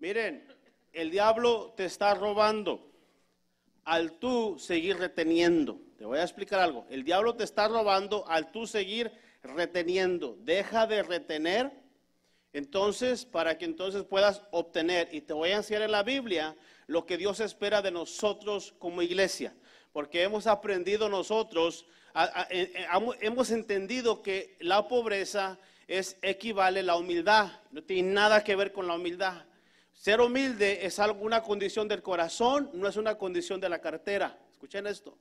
Miren, el diablo te está robando al tú seguir reteniendo. Te voy a explicar algo. El diablo te está robando al tú seguir reteniendo. Deja de retener. Entonces, para que entonces puedas obtener, y te voy a enseñar en la Biblia lo que Dios espera de nosotros como iglesia, porque hemos aprendido nosotros, hemos entendido que la pobreza es equivale a la humildad, no tiene nada que ver con la humildad. Ser humilde es alguna condición del corazón, no es una condición de la cartera. Escuchen esto.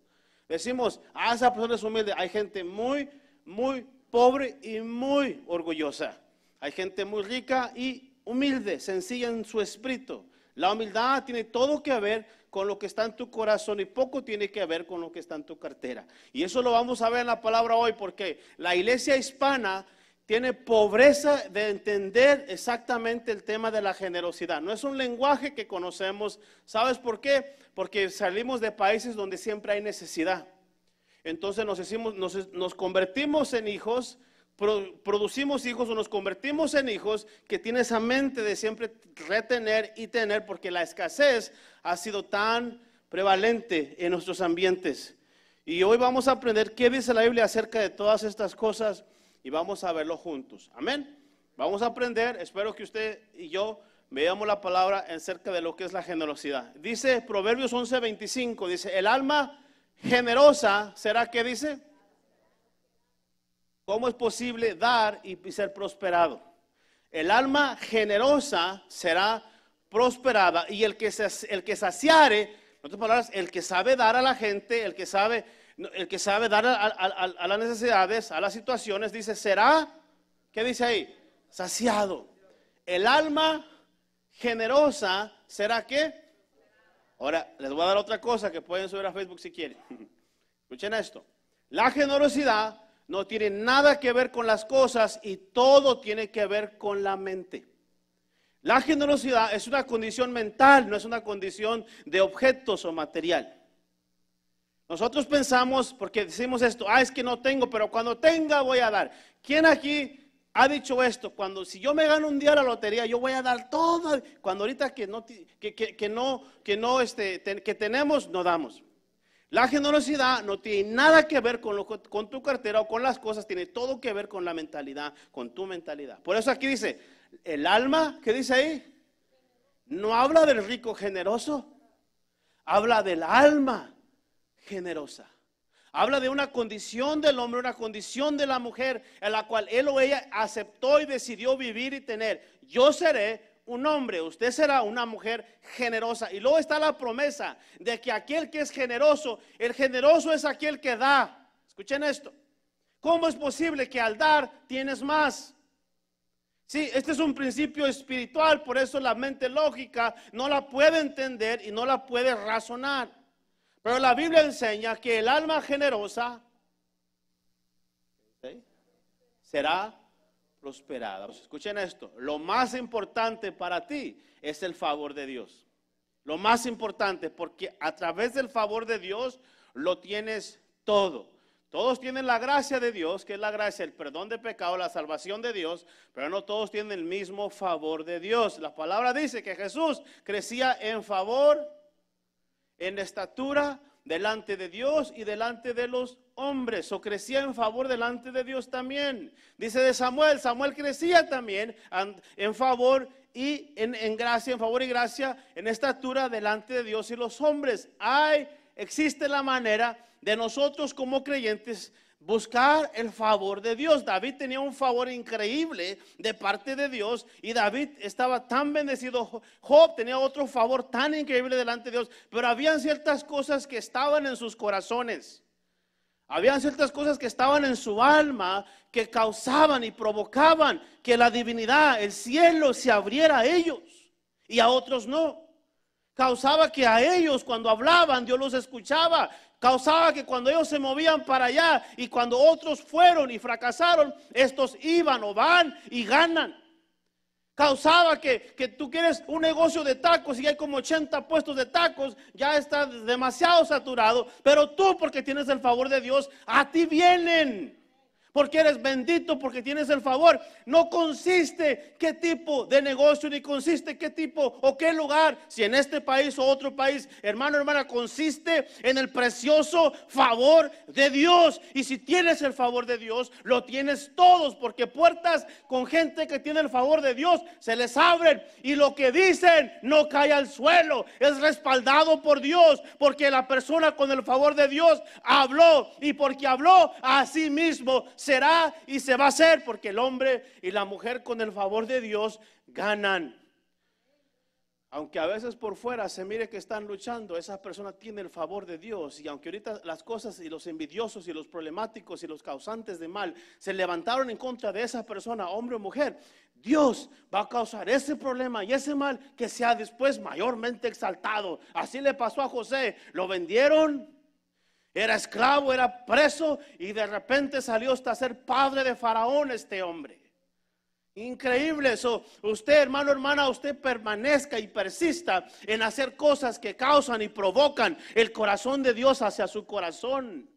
Decimos, ¿a ah, esa persona es humilde. Hay gente muy, muy pobre y muy orgullosa. Hay gente muy rica y humilde, sencilla en su espíritu. La humildad tiene todo que ver con lo que está en tu corazón y poco tiene que ver con lo que está en tu cartera. Y eso lo vamos a ver en la palabra hoy porque la iglesia hispana tiene pobreza de entender exactamente el tema de la generosidad. No es un lenguaje que conocemos. ¿Sabes por qué? Porque salimos de países donde siempre hay necesidad. Entonces nos, convertimos en hijos, producimos hijos o nos convertimos en hijos que tiene esa mente de siempre retener y tener porque la escasez ha sido tan prevalente en nuestros ambientes. Y hoy vamos a aprender qué dice la Biblia acerca de todas estas cosas y vamos a verlo juntos. Amén. Vamos a aprender, espero que usted y yo veamos la palabra acerca de lo que es la generosidad. Dice Proverbios 11:25, dice, el alma generosa será que dice, ¿cómo es posible dar y ser prosperado? El alma generosa será prosperada y el que, el que saciare, en otras palabras, el que sabe dar a la gente, el que sabe el que sabe dar a, las necesidades, a las situaciones, dice, será, ¿qué dice ahí? Saciado. El alma generosa será qué? Ahora, les voy a dar otra cosa que pueden subir a Facebook si quieren. Escuchen esto. La generosidad no tiene nada que ver con las cosas y todo tiene que ver con la mente. La generosidad es una condición mental, no es una condición de objetos o material. Nosotros pensamos, porque decimos esto, ah, es que no tengo, pero cuando tenga voy a dar. ¿Quién aquí ha dicho esto? Cuando si yo me gano un día la lotería, yo voy a dar todo. Cuando ahorita que no, que, no, que no, este, que tenemos, no damos. La generosidad no tiene nada que ver con, con tu cartera o con las cosas, tiene todo que ver con la mentalidad, con tu mentalidad. Por eso aquí dice, el alma, ¿qué dice ahí? No habla del rico generoso, habla del alma generosa. Habla de una condición del hombre, una condición de la mujer, en la cual él o ella aceptó y decidió vivir y tener. Yo seré un hombre, usted será una mujer generosa. Y luego está la promesa de que aquel que es generoso, el generoso es aquel que da. Escuchen esto. ¿Cómo es posible que al dar tienes más? Sí, este es un principio espiritual, por eso la mente lógica no la puede entender y no la puede razonar. Pero la Biblia enseña que el alma generosa será prosperada. Pues, escuchen esto, lo más importante para ti es el favor de Dios. Lo más importante, porque a través del favor de Dios lo tienes todo. Todos tienen la gracia de Dios, que es la gracia, el perdón de pecado, la salvación de Dios, pero no todos tienen el mismo favor de Dios. La palabra dice que Jesús crecía en favor en estatura delante de Dios y delante de los hombres, o crecía en favor delante de Dios también. Dice de Samuel, Samuel crecía también en favor y en, gracia, en favor y gracia, en estatura delante de Dios y los hombres. Hay, existe la manera de nosotros como creyentes buscar el favor de Dios. David tenía un favor increíble de parte de Dios y David estaba tan bendecido. Job tenía otro favor tan increíble delante de Dios, pero habían ciertas cosas que estaban en sus corazones. Habían ciertas cosas que estaban en su alma que causaban y provocaban que la divinidad, el cielo, se abriera a ellos y a otros no. Causaba que a ellos cuando hablaban Dios los escuchaba causaba que cuando ellos se movían para allá y cuando otros fueron y fracasaron, estos iban o van y ganan. Causaba que, que tú quieres un negocio de tacos y hay como 80 puestos de tacos, ya está demasiado saturado, pero tú porque tienes el favor de Dios, a ti vienen porque eres bendito, porque tienes el favor. No consiste qué tipo de negocio, ni consiste qué tipo o qué lugar, si en este país o otro país, hermano, hermana, consiste en el precioso favor de Dios. Y si tienes el favor de Dios, lo tienes todos, porque puertas con gente que tiene el favor de Dios se les abren y lo que dicen no cae al suelo, es respaldado por Dios, porque la persona con el favor de Dios habló y porque habló a sí mismo será y se va a hacer, porque el hombre y la mujer con el favor de Dios ganan. Aunque a veces por fuera se mire que están luchando, esa persona tiene el favor de Dios. Y aunque ahorita las cosas y los envidiosos y los problemáticos y los causantes de mal se levantaron en contra de esa persona, hombre o mujer, Dios va a causar ese problema y ese mal que sea después mayormente exaltado. Así le pasó a José. Lo vendieron, era esclavo, era preso y de repente salió hasta ser padre de Faraón este hombre. Increíble eso. Usted, hermano, hermana, usted permanezca y persista en hacer cosas que causan y provocan el corazón de Dios hacia su corazón.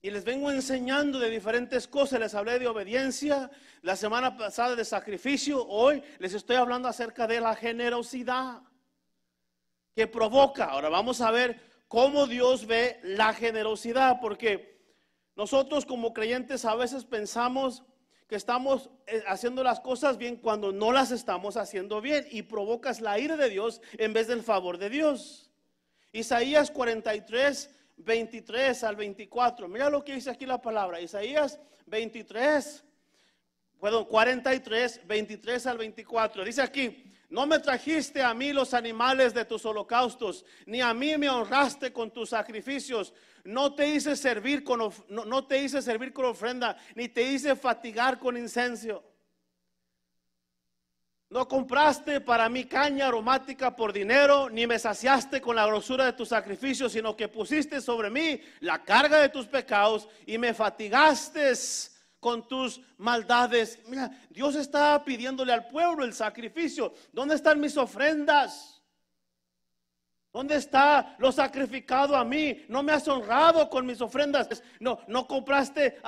Y les vengo enseñando de diferentes cosas. Les hablé de obediencia, la semana pasada de sacrificio. Hoy les estoy hablando acerca de la generosidad que provoca. Ahora vamos a ver cómo Dios ve la generosidad, porque nosotros como creyentes a veces pensamos que estamos eh, haciendo las cosas bien cuando no las estamos haciendo bien y provocas la ira de Dios en vez del favor de Dios. Isaías 43, 23 al 24. Mira lo que dice aquí la palabra. Isaías 23, bueno 43, 23 al 24. Dice aquí, no me trajiste a mí los animales de tus holocaustos, ni a mí me honraste con tus sacrificios. No te hice servir con, no, te hice servir con ofrenda, ni te hice fatigar con incenso. No compraste para mí caña aromática por dinero, ni me saciaste con la grosura de tus sacrificios, sino que pusiste sobre mí la carga de tus pecados y me fatigaste con tus maldades. Mira, Dios está pidiéndole al pueblo el sacrificio. ¿Dónde están mis ofrendas? ¿Dónde está lo sacrificado a mí? No me has honrado con mis ofrendas. No, no compraste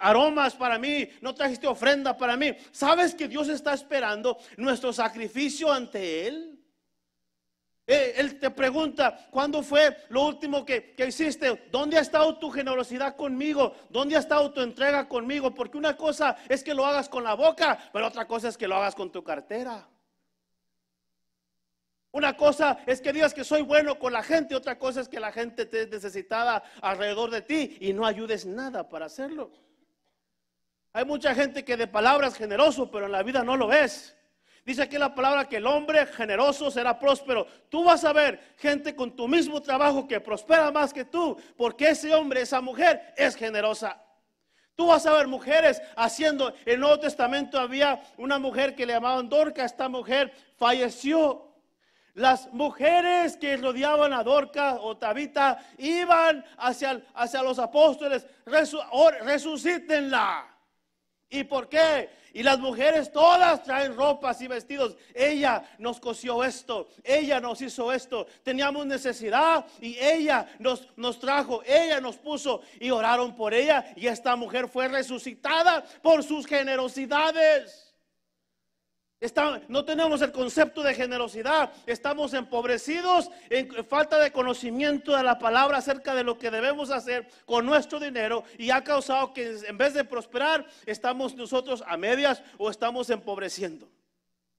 aromas para mí. No trajiste ofrenda para mí. ¿Sabes que Dios está esperando nuestro sacrificio ante Él? Eh, él te pregunta, ¿cuándo fue lo último que, hiciste? ¿Dónde ha estado tu generosidad conmigo? ¿Dónde ha estado tu entrega conmigo? Porque una cosa es que lo hagas con la boca, pero otra cosa es que lo hagas con tu cartera. Una cosa es que digas que soy bueno con la gente, otra cosa es que la gente te necesitada alrededor de ti y no ayudes nada para hacerlo. Hay mucha gente que de palabras generoso, pero en la vida no lo es. Dice aquí la palabra que el hombre generoso será próspero. Tú vas a ver gente con tu mismo trabajo que prospera más que tú, porque ese hombre, esa mujer es generosa. Tú vas a ver mujeres haciendo, en el Nuevo Testamento había una mujer que le llamaban Dorca, esta mujer falleció. Las mujeres que rodeaban a Dorca o Tabita iban hacia, hacia los apóstoles, resucítenla. ¿Y por qué? Y las mujeres todas traen ropas y vestidos. Ella nos cosió esto, ella nos hizo esto. Teníamos necesidad y ella nos, nos trajo, ella nos puso y oraron por ella. Y esta mujer fue resucitada por sus generosidades no tenemos el concepto de generosidad. Estamos empobrecidos en falta de conocimiento de la palabra acerca de lo que debemos hacer con nuestro dinero y ha causado que en vez de prosperar estamos nosotros a medias o estamos empobreciendo.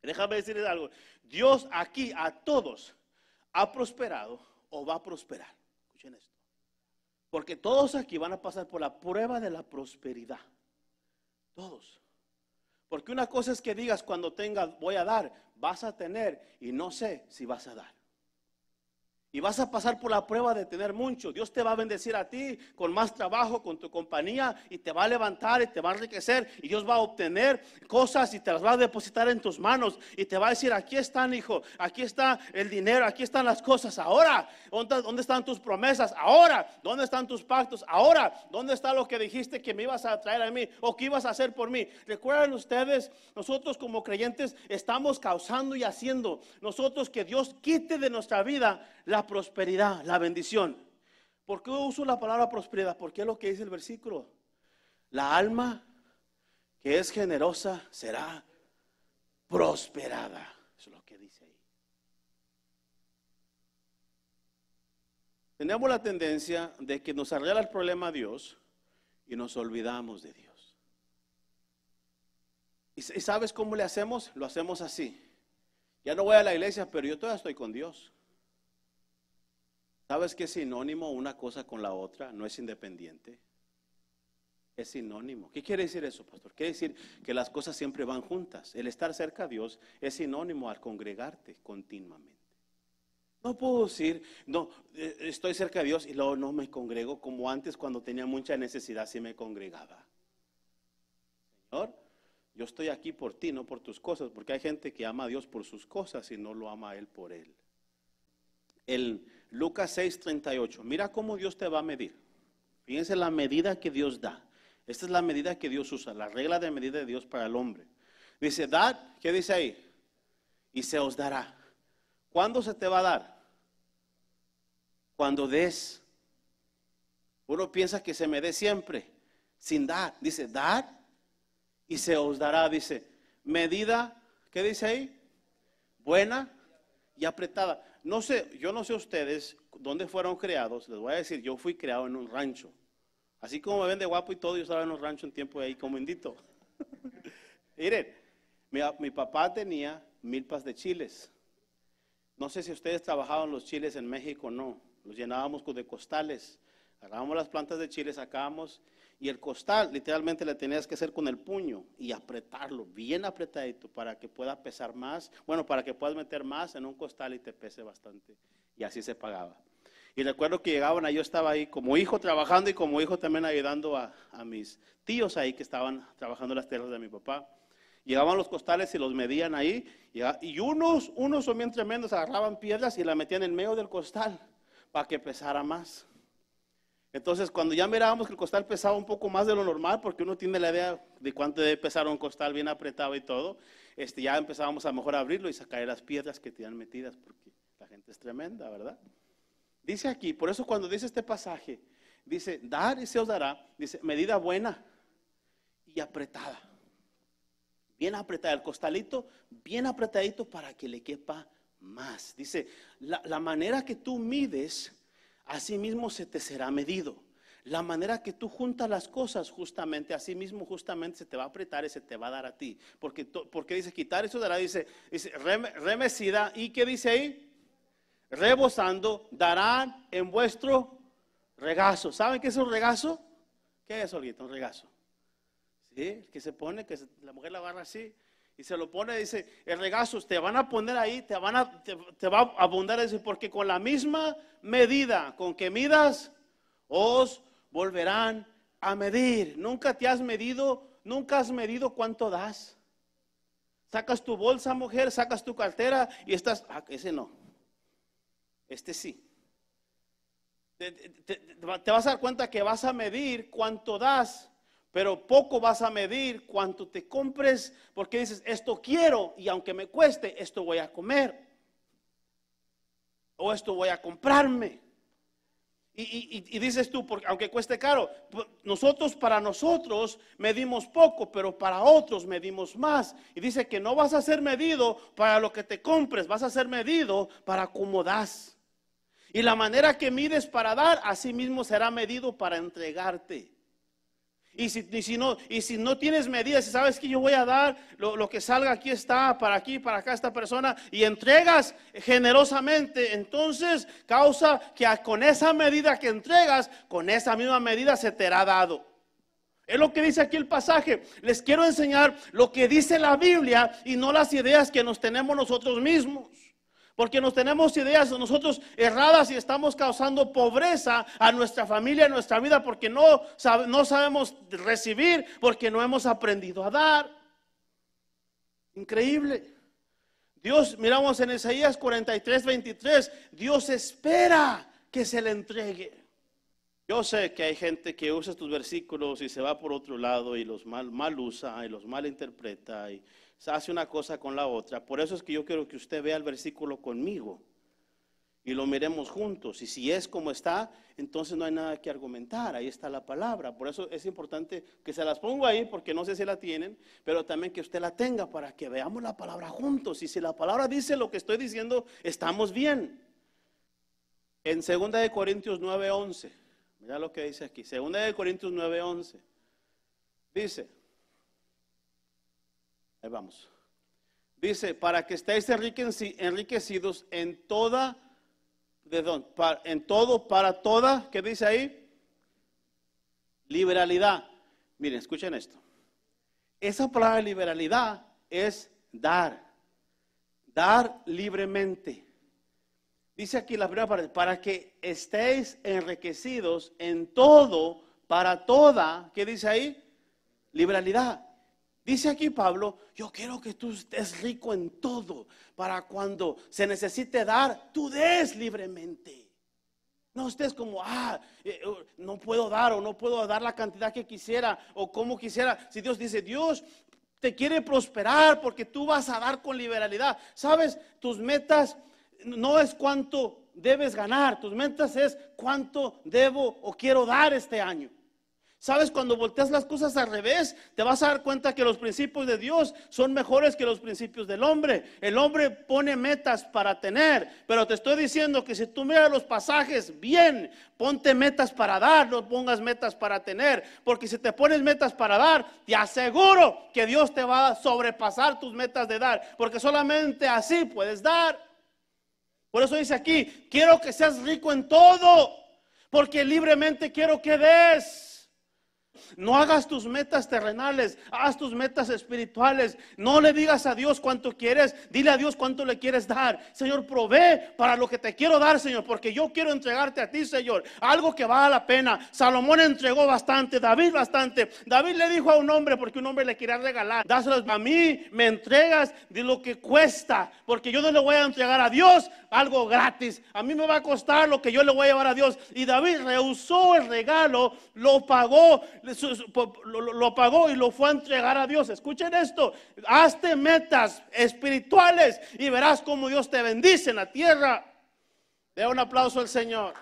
Déjame decirles algo. Dios aquí a todos ha prosperado o va a prosperar. Escuchen esto. Porque todos aquí van a pasar por la prueba de la prosperidad. Todos. Porque una cosa es que digas cuando tenga voy a dar, vas a tener y no sé si vas a dar. Y vas a pasar por la prueba de tener mucho. Dios te va a bendecir a ti con más trabajo, con tu compañía, y te va a levantar y te va a enriquecer. Y Dios va a obtener cosas y te las va a depositar en tus manos. Y te va a decir, aquí están, hijo, aquí está el dinero, aquí están las cosas. Ahora, ¿dónde, están tus promesas? Ahora, ¿dónde están tus pactos? Ahora, ¿dónde está lo que dijiste que me ibas a traer a mí o que ibas a hacer por mí? Recuerden ustedes, nosotros como creyentes estamos causando y haciendo. Nosotros que Dios quite de nuestra vida la prosperidad, la bendición. ¿Por qué uso la palabra prosperidad? Porque es lo que dice el versículo. La alma que es generosa será prosperada. es lo que dice ahí. Tenemos la tendencia de que nos arregla el problema a Dios y nos olvidamos de Dios. ¿Y sabes cómo le hacemos? Lo hacemos así. Ya no voy a la iglesia, pero yo todavía estoy con Dios. ¿Sabes qué es sinónimo una cosa con la otra? No es independiente. Es sinónimo. ¿Qué quiere decir eso, pastor? Quiere decir que las cosas siempre van juntas. El estar cerca a Dios es sinónimo al congregarte continuamente. No puedo decir, no, eh, estoy cerca de Dios y luego no me congrego como antes cuando tenía mucha necesidad, si me congregaba. Señor, yo estoy aquí por ti, no por tus cosas, porque hay gente que ama a Dios por sus cosas y no lo ama a Él por Él. El Lucas 6:38. Mira cómo Dios te va a medir. Fíjense la medida que Dios da. Esta es la medida que Dios usa, la regla de medida de Dios para el hombre. Dice, dad, ¿qué dice ahí? Y se os dará. ¿Cuándo se te va a dar? Cuando des. Uno piensa que se me dé siempre, sin dar. Dice, dar. y se os dará. Dice, medida, ¿qué dice ahí? Buena y apretada. No sé, yo no sé ustedes dónde fueron creados. Les voy a decir, yo fui creado en un rancho. Así como me ven de guapo y todo, yo estaba en un rancho en tiempo de ahí como indito. Miren, mi, papá tenía milpas de chiles. No sé si ustedes trabajaban los chiles en México, no. Los llenábamos con de costales. Agarrábamos las plantas de chiles, sacábamos y el costal, literalmente le tenías que hacer con el puño y apretarlo, bien apretadito, para que pueda pesar más, bueno, para que puedas meter más en un costal y te pese bastante. Y así se pagaba. Y recuerdo que llegaban, yo estaba ahí como hijo trabajando y como hijo también ayudando a, mis tíos ahí que estaban trabajando las tierras de mi papá. Llegaban los costales y los medían ahí, ah, y unos, unos son bien tremendos, agarraban piedras y la metían en medio del costal para que pesara más. Entonces, cuando ya mirábamos que el costal pesaba un poco más de lo normal, porque uno tiene la idea de cuánto debe pesar un costal bien apretado y todo, este, ya empezábamos a mejor abrirlo y sacar las piedras que tenían metidas, porque la gente es tremenda, ¿verdad? Dice aquí, por eso cuando dice este pasaje, dice, dar y se os dará, dice, medida buena y apretada. Bien apretada, el costalito bien apretadito para que le quepa más. Dice, la, la manera que tú mides asimismo se te será medido. La manera que tú juntas las cosas, justamente, así mismo, justamente se te va a apretar y se te va a dar a ti. Porque, porque dice, quitar eso dará, dice, dice remecida. ¿Y qué dice ahí? Rebosando, darán en vuestro regazo. ¿Saben qué es un regazo? ¿Qué es, ahorita? Un regazo. ¿Sí? Que se pone, que la mujer la barra así y se lo pone, dice, el eh, regazo, te van a poner ahí, te, van a, te, va a abundar, dice, porque con la misma medida con que midas, os volverán a medir. Nunca te has medido, nunca has medido cuánto das. Sacas tu bolsa, mujer, sacas tu cartera y estás, ah, ese no, este sí. te vas a dar cuenta que vas a medir cuánto das pero poco vas a medir cuánto te compres porque dices, esto quiero y aunque me cueste, esto voy a comer. O esto voy a comprarme. Y, dices tú, porque, aunque cueste caro, nosotros para nosotros medimos poco, pero para otros medimos más. Y dice que no vas a ser medido para lo que te compres, vas a ser medido para cómo das. Y la manera que mides para dar, así mismo será medido para entregarte. Y si, no, y si no tienes medidas, si sabes que yo voy a dar lo, lo, que salga aquí está, para aquí, para acá esta persona, y entregas generosamente, entonces causa que con esa medida que entregas, con esa misma medida se te ha dado. Es lo que dice aquí el pasaje. Les quiero enseñar lo que dice la Biblia y no las ideas que nos tenemos nosotros mismos. Porque nos tenemos ideas nosotros erradas y estamos causando pobreza a nuestra familia, a nuestra vida, porque no, no sabemos recibir, porque no hemos aprendido a dar. Increíble. Dios, miramos en Isaías 43, 23, Dios espera que se le entregue. Yo sé que hay gente que usa estos versículos y se va por otro lado y los mal, mal usa y los mal interpreta y, se hace una cosa con la otra. Por eso es que yo quiero que usted vea el versículo conmigo y lo miremos juntos. Y si es como está, entonces no hay nada que argumentar. Ahí está la palabra. Por eso es importante que se las pongo ahí, porque no sé si la tienen, pero también que usted la tenga para que veamos la palabra juntos. Y si la palabra dice lo que estoy diciendo, estamos bien. En 2 de Corintios 9:11, mira lo que dice aquí. 2 de Corintios 9:11. Dice, Ahí vamos. Dice, para que estéis enriquecidos en toda, para en todo, para toda, ¿qué dice ahí? Liberalidad. Miren, escuchen esto. Esa palabra liberalidad es dar, dar libremente. Dice aquí la primera parte, para que estéis enriquecidos en todo, para toda, ¿qué dice ahí? Liberalidad. Dice aquí Pablo, yo quiero que tú estés rico en todo para cuando se necesite dar, tú des libremente. No estés como, ah, eh, eh, no puedo dar o no puedo dar la cantidad que quisiera o como quisiera. Si Dios dice, Dios te quiere prosperar porque tú vas a dar con liberalidad. Sabes, tus metas no es cuánto debes ganar, tus metas es cuánto debo o quiero dar este año. Sabes, cuando volteas las cosas al revés, te vas a dar cuenta que los principios de Dios son mejores que los principios del hombre. El hombre pone metas para tener, pero te estoy diciendo que si tú miras los pasajes bien, ponte metas para dar, no pongas metas para tener, porque si te pones metas para dar, te aseguro que Dios te va a sobrepasar tus metas de dar, porque solamente así puedes dar. Por eso dice aquí, quiero que seas rico en todo, porque libremente quiero que des. No hagas tus metas terrenales, haz tus metas espirituales. No le digas a Dios cuánto quieres, dile a Dios cuánto le quieres dar. Señor, provee para lo que te quiero dar, Señor, porque yo quiero entregarte a ti, Señor, algo que vale la pena. Salomón entregó bastante, David bastante. David le dijo a un hombre, porque un hombre le quería regalar, dáselos a mí, me entregas de lo que cuesta, porque yo no le voy a entregar a Dios algo gratis. A mí me va a costar lo que yo le voy a llevar a Dios. Y David rehusó el regalo, lo pagó lo, pagó y lo fue a entregar a Dios. Escuchen esto, hazte metas espirituales y verás cómo Dios te bendice en la tierra. De un aplauso al Señor.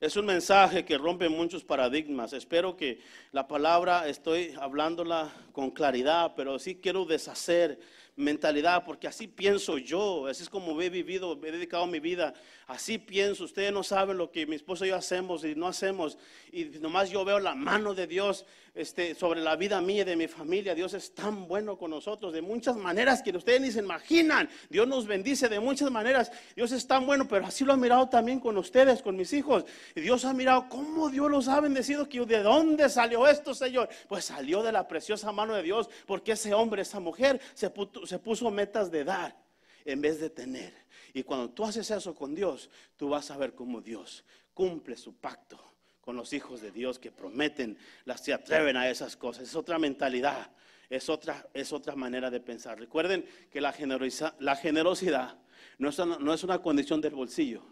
Es un mensaje que rompe muchos paradigmas. Espero que la palabra estoy hablándola con claridad, pero sí quiero deshacer mentalidad, porque así pienso yo, así es como he vivido, he dedicado mi vida, así pienso, ustedes no saben lo que mi esposo y yo hacemos y no hacemos, y nomás yo veo la mano de Dios este, sobre la vida mía y de mi familia, Dios es tan bueno con nosotros, de muchas maneras que ustedes ni se imaginan, Dios nos bendice de muchas maneras, Dios es tan bueno, pero así lo ha mirado también con ustedes, con mis hijos, y Dios ha mirado cómo Dios los ha bendecido, que de dónde salió esto, Señor, pues salió de la preciosa mano de Dios, porque ese hombre, esa mujer, se puso se puso metas de dar en vez de tener. Y cuando tú haces eso con Dios, tú vas a ver cómo Dios cumple su pacto con los hijos de Dios que prometen, las se atreven a esas cosas. Es otra mentalidad, es otra, es otra manera de pensar. Recuerden que la, generosidad no es, una, no es una condición del bolsillo,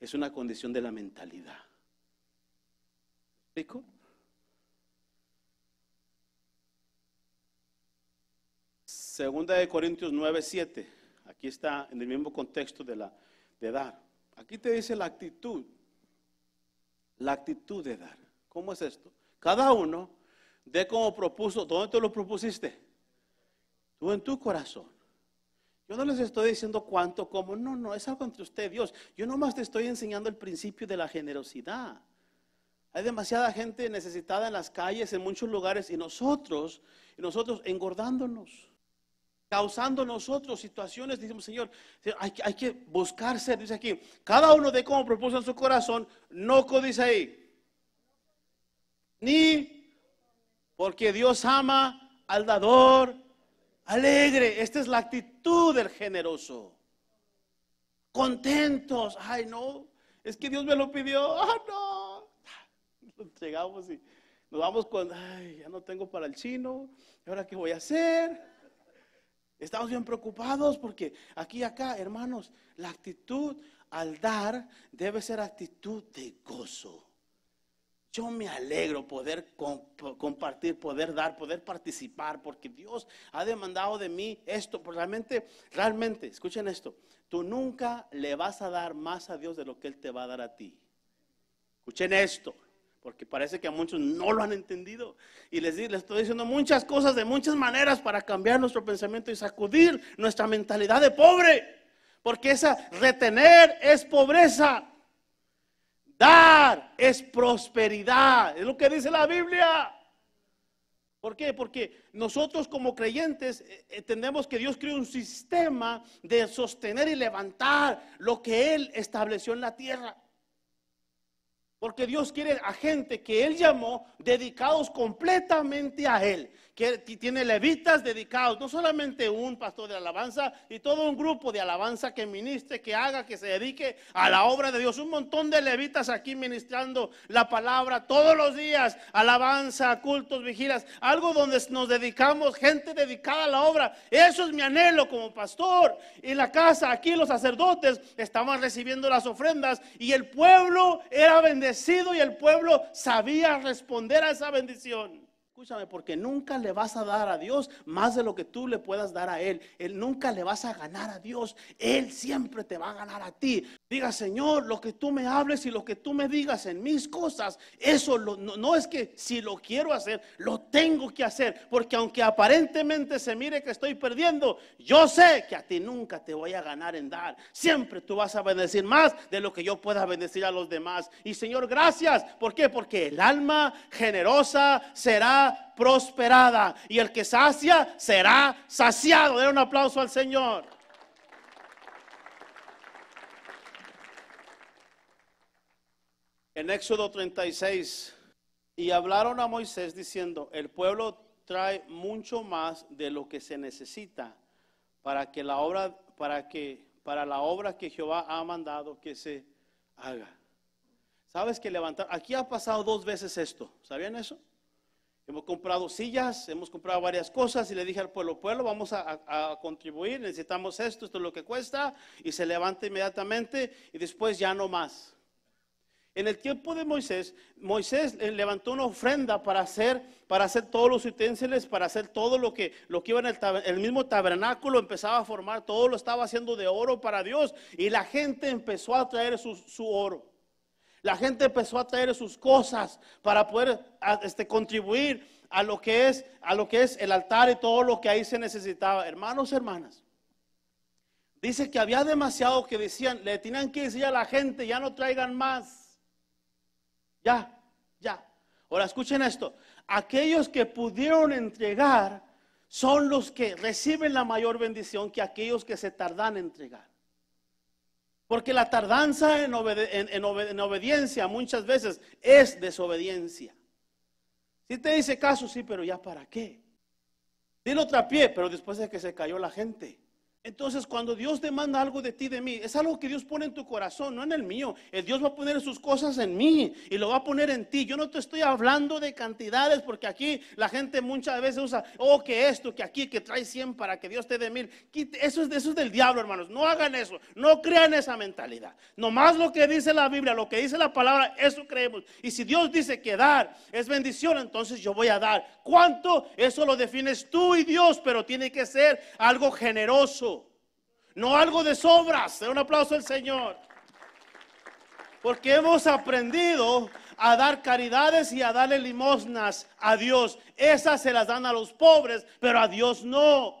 es una condición de la mentalidad. ¿Rico? Segunda de Corintios 9, 7. Aquí está en el mismo contexto de, la, de dar. Aquí te dice la actitud. La actitud de dar. ¿Cómo es esto? Cada uno de como propuso. ¿Dónde te lo propusiste? Tú en tu corazón. Yo no les estoy diciendo cuánto, cómo. No, no, es algo entre usted, Dios. Yo nomás te estoy enseñando el principio de la generosidad. Hay demasiada gente necesitada en las calles, en muchos lugares, y nosotros, y nosotros engordándonos causando nosotros situaciones, decimos, Señor, hay, que buscarse dice aquí, cada uno de como propuso en su corazón, no codice ahí. Ni porque Dios ama al dador alegre. Esta es la actitud del generoso. Contentos. Ay, no, es que Dios me lo pidió. Ah, no. Llegamos y nos vamos con, ay, ya no tengo para el chino. ahora qué voy a hacer? Estamos bien preocupados porque aquí y acá, hermanos, la actitud al dar debe ser actitud de gozo. Yo me alegro poder compartir, poder dar, poder participar, porque Dios ha demandado de mí esto. Pues, realmente, realmente, escuchen esto, tú nunca le vas a dar más a Dios de lo que Él te va a dar a ti. Escuchen esto, porque parece que a muchos no lo han entendido. Y les, estoy diciendo muchas cosas de muchas maneras para cambiar nuestro pensamiento y sacudir nuestra mentalidad de pobre, porque esa retener es pobreza. Dar es prosperidad, es lo que dice la Biblia. ¿Por qué? Porque nosotros como creyentes eh, eh, entendemos que Dios creó un sistema de sostener y levantar lo que Él estableció en la tierra. Porque Dios quiere a gente que Él llamó dedicados completamente a Él que tiene levitas dedicados, no solamente un pastor de alabanza, y todo un grupo de alabanza que ministre, que haga, que se dedique a la obra de Dios. Un montón de levitas aquí ministrando la palabra todos los días, alabanza, cultos, vigilas, algo donde nos dedicamos, gente dedicada a la obra. Eso es mi anhelo como pastor. y la casa, aquí los sacerdotes estaban recibiendo las ofrendas y el pueblo era bendecido y el pueblo sabía responder a esa bendición. Escúchame, porque nunca le vas a dar a Dios más de lo que tú le puedas dar a Él. Él nunca le vas a ganar a Dios. Él siempre te va a ganar a ti. Diga, Señor, lo que tú me hables y lo que tú me digas en mis cosas, eso no, no, es que si lo quiero hacer, lo tengo que hacer. Porque aunque aparentemente se mire que estoy perdiendo, yo sé que a ti nunca te voy a ganar en dar. Siempre tú vas a bendecir más de lo que yo pueda bendecir a los demás. Y Señor, gracias. ¿Por qué? Porque el alma generosa será prosperada y el que sacia será saciado. Den un aplauso al Señor. En Éxodo 36, y hablaron a Moisés diciendo, el pueblo trae mucho más de lo que se necesita para que la obra, para que, para la obra que Jehová ha mandado que se haga. Sabes que levantar, aquí ha pasado dos veces esto, ¿sabían eso? Hemos comprado sillas, hemos comprado varias cosas y le dije al pueblo, pueblo, vamos a, contribuir, necesitamos esto, esto es lo que cuesta y se levanta inmediatamente y después ya no más. En el tiempo de Moisés, Moisés levantó una ofrenda para hacer, para hacer todos los utensiles, para hacer todo lo que, lo que iba en el, mismo tabernáculo, empezaba a formar, todo lo estaba haciendo de oro para Dios y la gente empezó a traer su oro. La gente empezó a traer sus cosas para poder este, contribuir a lo, que es, a lo que es el altar y todo lo que ahí se necesitaba. Hermanos, hermanas, dice que había demasiado que decían, le tenían que decir a la gente, ya no traigan más. Ya, ya. Ahora escuchen esto, aquellos que pudieron entregar son los que reciben la mayor bendición que aquellos que se tardan en entregar. Porque la tardanza en, obediencia muchas veces es desobediencia. Si te dice caso, sí, pero ya para qué. otra pie, pero después de que se cayó la gente. Entonces, cuando Dios demanda algo de ti, de mí, es algo que Dios pone en tu corazón, no en el mío. El Dios va a poner sus cosas en mí y lo va a poner en ti. Yo no te estoy hablando de cantidades, porque aquí la gente muchas veces usa, oh, que esto, que aquí, que trae 100 para que Dios te dé mil. Eso es, eso es del diablo, hermanos. No hagan eso. No crean esa mentalidad. Nomás lo que dice la Biblia, lo que dice la palabra, eso creemos. Y si Dios dice que dar es bendición, entonces yo voy a dar. ¿Cuánto? Eso lo defines tú y Dios, pero tiene que ser algo generoso no algo de sobras. Un aplauso al Señor. Porque hemos aprendido a dar caridades y a darle limosnas a Dios. Esas se las dan a los pobres, pero a Dios no.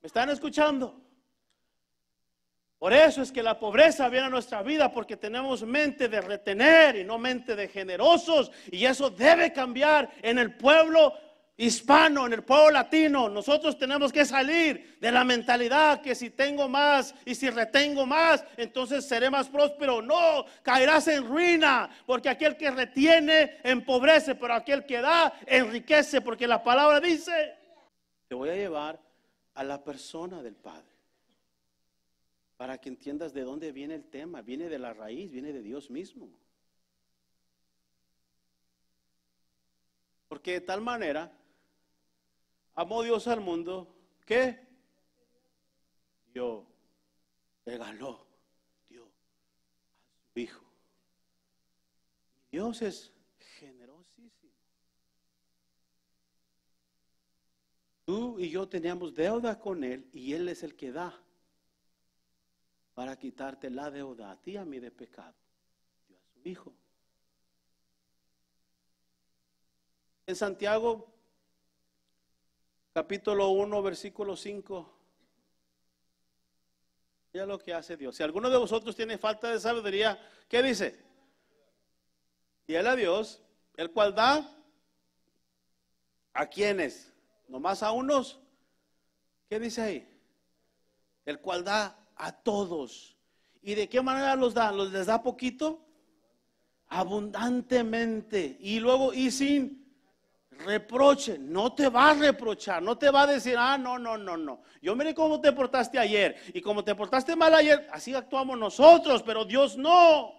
¿Me están escuchando? Por eso es que la pobreza viene a nuestra vida porque tenemos mente de retener y no mente de generosos. Y eso debe cambiar en el pueblo hispano, en el pueblo latino, nosotros tenemos que salir de la mentalidad que si tengo más y si retengo más, entonces seré más próspero. No, caerás en ruina, porque aquel que retiene empobrece, pero aquel que da enriquece, porque la palabra dice, te voy a llevar a la persona del Padre. Para que entiendas de dónde viene el tema, viene de la raíz, viene de Dios mismo. Porque de tal manera amó Dios al mundo, ¿qué? Dios. regaló, Dios. a su Hijo. Dios es generosísimo. Tú y yo teníamos deuda con Él y Él es el que da para quitarte la deuda a ti, a mí de pecado. Dios a su Hijo. En Santiago capítulo 1, versículo 5. Mira lo que hace Dios. Si alguno de vosotros tiene falta de sabiduría, ¿qué dice? Y él a Dios, el cual da a quienes, nomás a unos. ¿Qué dice ahí? El cual da a todos. ¿Y de qué manera los da? ¿Los les da poquito? Abundantemente. Y luego, y sin reproche. No te va a reprochar, no te va a decir, ah, no, no, no, no. Yo mire cómo te portaste ayer y como te portaste mal ayer, así actuamos nosotros, pero Dios no.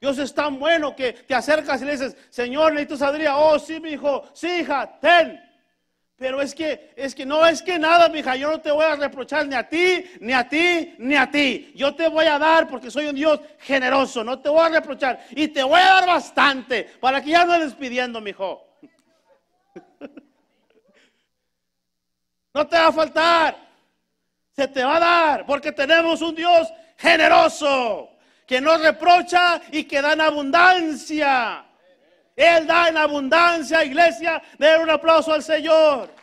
Dios es tan bueno que te acercas y le dices, Señor, necesito saldría. Oh, sí, mi hijo, sí, hija, ten. Pero es que, es que no es que nada, mi hija yo no te voy a reprochar ni a ti, ni a ti, ni a ti. Yo te voy a dar porque soy un Dios generoso, no te voy a reprochar y te voy a dar bastante para que ya no andes pidiendo, hijo No te va a faltar. Se te va a dar porque tenemos un Dios generoso que no reprocha y que da en abundancia. Él da en abundancia, iglesia. Den un aplauso al Señor.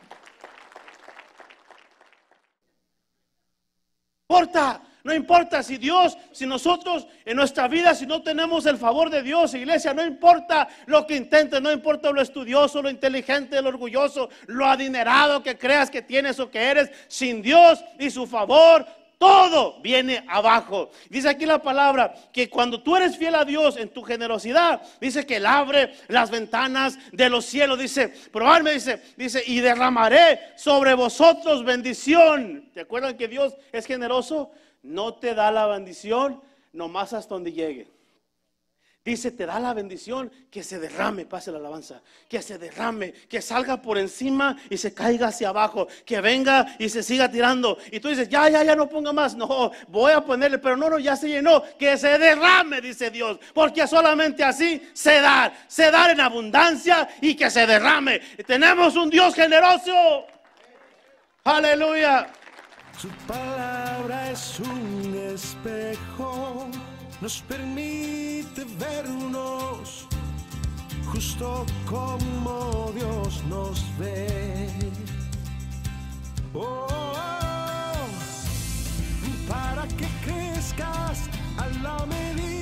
Porta no importa si Dios, si nosotros en nuestra vida, si no tenemos el favor de Dios, iglesia, no importa lo que intentes, no importa lo estudioso, lo inteligente, lo orgulloso, lo adinerado que creas que tienes o que eres, sin Dios y su favor, todo viene abajo. Dice aquí la palabra que cuando tú eres fiel a Dios en tu generosidad, dice que Él abre las ventanas de los cielos. Dice, probarme, dice, dice, y derramaré sobre vosotros bendición. ¿Te acuerdan que Dios es generoso? No te da la bendición nomás hasta donde llegue. Dice, te da la bendición que se derrame, pase la alabanza, que se derrame, que salga por encima y se caiga hacia abajo, que venga y se siga tirando. Y tú dices, ya, ya, ya no ponga más, no, voy a ponerle, pero no, no, ya se llenó, que se derrame, dice Dios, porque solamente así se da, se da en abundancia y que se derrame. tenemos un Dios generoso. Aleluya. Su palabra es un espejo, nos permite vernos justo como Dios nos ve. Oh, para que crezcas a la medida